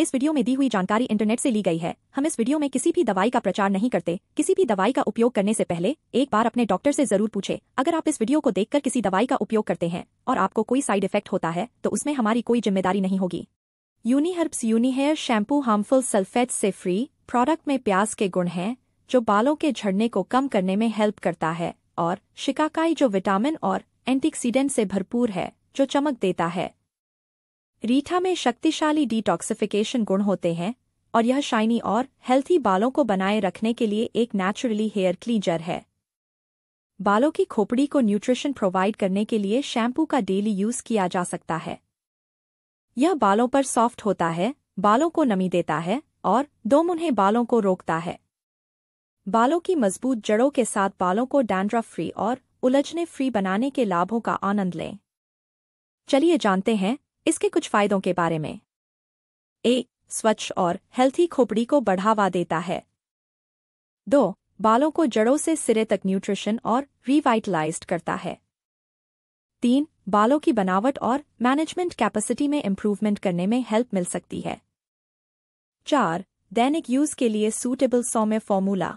इस वीडियो में दी हुई जानकारी इंटरनेट से ली गई है हम इस वीडियो में किसी भी दवाई का प्रचार नहीं करते किसी भी दवाई का उपयोग करने से पहले एक बार अपने डॉक्टर से जरूर पूछे अगर आप इस वीडियो को देखकर किसी दवाई का उपयोग करते हैं और आपको कोई साइड इफेक्ट होता है तो उसमें हमारी कोई जिम्मेदारी नहीं होगी Uniherbs Unihair shampoo harmful sulphate से फ्री प्रोडक्ट में प्याज के गुण है जो बालों के झड़ने को कम करने में हेल्प करता है और शिकाकाई जो विटामिन और एंटीक्सीडेंट से भरपूर है जो चमक देता है रीठा में शक्तिशाली डिटॉक्सिफिकेशन गुण होते हैं और यह शाइनी और हेल्थी बालों को बनाए रखने के लिए एक नेचुरली हेयर क्लीजर है बालों की खोपड़ी को न्यूट्रिशन प्रोवाइड करने के लिए शैम्पू का डेली यूज किया जा सकता है यह बालों पर सॉफ्ट होता है बालों को नमी देता है और दोम बालों को रोकता है बालों की मजबूत जड़ों के साथ बालों को डैंड्रा फ्री और उलझने फ्री बनाने के लाभों का आनंद लें चलिए जानते हैं इसके कुछ फायदों के बारे में एक स्वच्छ और हेल्थी खोपड़ी को बढ़ावा देता है दो बालों को जड़ों से सिरे तक न्यूट्रिशन और रिवाइटलाइज्ड करता है तीन बालों की बनावट और मैनेजमेंट कैपेसिटी में इम्प्रूवमेंट करने में हेल्प मिल सकती है चार दैनिक यूज के लिए सूटेबल सौम्य फॉर्मूला